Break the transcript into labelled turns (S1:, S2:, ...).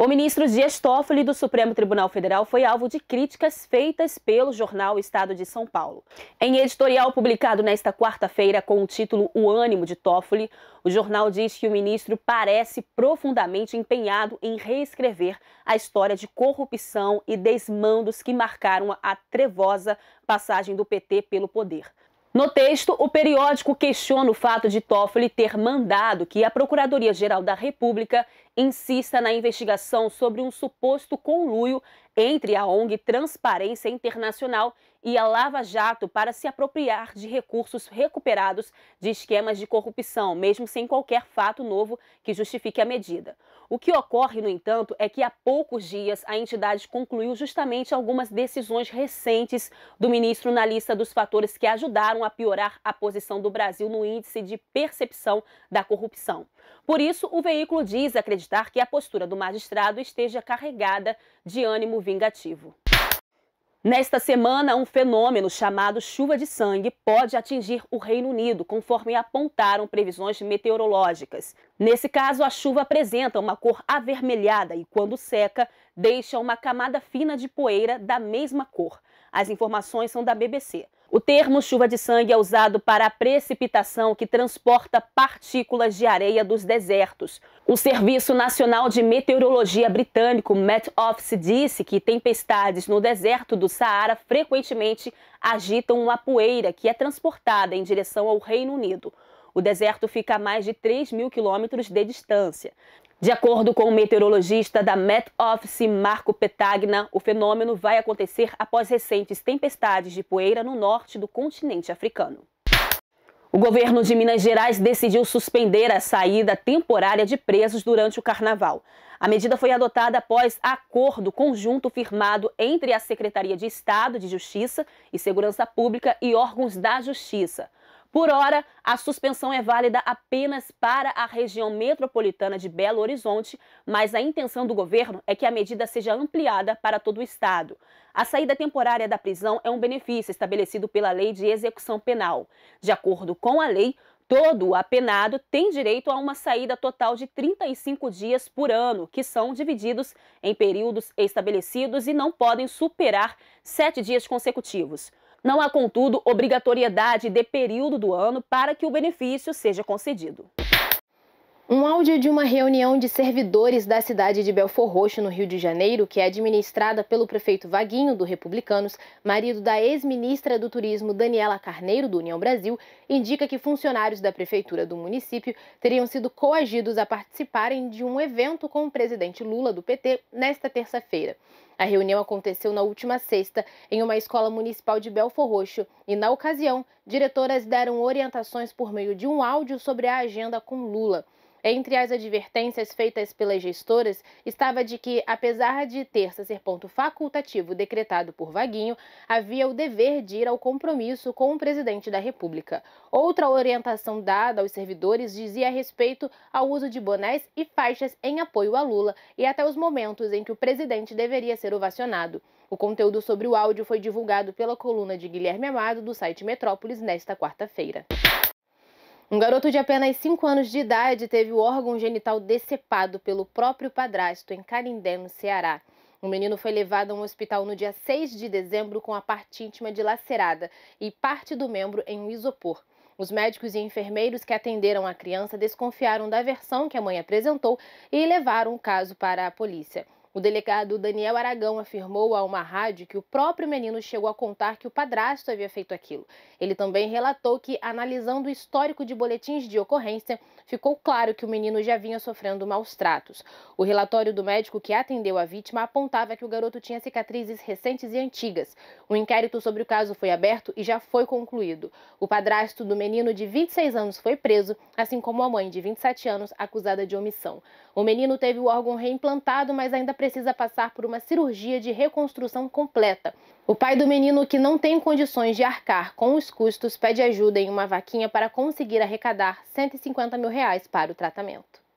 S1: O ministro Dias Toffoli do Supremo Tribunal Federal foi alvo de críticas feitas pelo jornal Estado de São Paulo. Em editorial publicado nesta quarta-feira com o título O ânimo de Toffoli, o jornal diz que o ministro parece profundamente empenhado em reescrever a história de corrupção e desmandos que marcaram a trevosa passagem do PT pelo poder. No texto, o periódico questiona o fato de Toffoli ter mandado que a Procuradoria-Geral da República insista na investigação sobre um suposto conluio entre a ONG Transparência Internacional e a Lava Jato para se apropriar de recursos recuperados de esquemas de corrupção, mesmo sem qualquer fato novo que justifique a medida. O que ocorre, no entanto, é que há poucos dias a entidade concluiu justamente algumas decisões recentes do ministro na lista dos fatores que ajudaram a piorar a posição do Brasil no índice de percepção da corrupção. Por isso, o veículo diz acreditar que a postura do magistrado esteja carregada de ânimo vingativo. Nesta semana, um fenômeno chamado chuva de sangue pode atingir o Reino Unido, conforme apontaram previsões meteorológicas. Nesse caso, a chuva apresenta uma cor avermelhada e, quando seca, deixa uma camada fina de poeira da mesma cor. As informações são da BBC. O termo chuva de sangue é usado para a precipitação que transporta partículas de areia dos desertos. O Serviço Nacional de Meteorologia Britânico, Met Office, disse que tempestades no deserto do Saara frequentemente agitam uma poeira que é transportada em direção ao Reino Unido. O deserto fica a mais de 3 mil quilômetros de distância. De acordo com o meteorologista da Met Office, Marco Petagna, o fenômeno vai acontecer após recentes tempestades de poeira no norte do continente africano. O governo de Minas Gerais decidiu suspender a saída temporária de presos durante o carnaval. A medida foi adotada após acordo conjunto firmado entre a Secretaria de Estado de Justiça e Segurança Pública e órgãos da Justiça. Por hora, a suspensão é válida apenas para a região metropolitana de Belo Horizonte, mas a intenção do governo é que a medida seja ampliada para todo o estado. A saída temporária da prisão é um benefício estabelecido pela Lei de Execução Penal. De acordo com a lei, todo apenado tem direito a uma saída total de 35 dias por ano, que são divididos em períodos estabelecidos e não podem superar sete dias consecutivos. Não há, contudo, obrigatoriedade de período do ano para que o benefício seja concedido.
S2: Um áudio de uma reunião de servidores da cidade de Belfor Roxo, no Rio de Janeiro, que é administrada pelo prefeito Vaguinho, do Republicanos, marido da ex-ministra do Turismo Daniela Carneiro, do União Brasil, indica que funcionários da prefeitura do município teriam sido coagidos a participarem de um evento com o presidente Lula, do PT, nesta terça-feira. A reunião aconteceu na última sexta em uma escola municipal de Belfor Roxo e, na ocasião, diretoras deram orientações por meio de um áudio sobre a agenda com Lula. Entre as advertências feitas pelas gestoras estava de que, apesar de terça ser ponto facultativo decretado por Vaguinho, havia o dever de ir ao compromisso com o presidente da República. Outra orientação dada aos servidores dizia a respeito ao uso de bonés e faixas em apoio a Lula e até os momentos em que o presidente deveria ser ovacionado. O conteúdo sobre o áudio foi divulgado pela coluna de Guilherme Amado do site Metrópolis nesta quarta-feira. Um garoto de apenas 5 anos de idade teve o órgão genital decepado pelo próprio padrasto em Canindé, no Ceará. O menino foi levado a um hospital no dia 6 de dezembro com a parte íntima dilacerada e parte do membro em um isopor. Os médicos e enfermeiros que atenderam a criança desconfiaram da versão que a mãe apresentou e levaram o caso para a polícia. O delegado Daniel Aragão afirmou a uma rádio que o próprio menino chegou a contar que o padrasto havia feito aquilo. Ele também relatou que, analisando o histórico de boletins de ocorrência, ficou claro que o menino já vinha sofrendo maus tratos. O relatório do médico que atendeu a vítima apontava que o garoto tinha cicatrizes recentes e antigas. O inquérito sobre o caso foi aberto e já foi concluído. O padrasto do menino de 26 anos foi preso, assim como a mãe de 27 anos acusada de omissão. O menino teve o órgão reimplantado, mas ainda precisa precisa passar por uma cirurgia de reconstrução completa. O pai do menino, que não tem condições de arcar com os custos, pede ajuda em uma vaquinha para conseguir arrecadar 150 mil reais para o tratamento.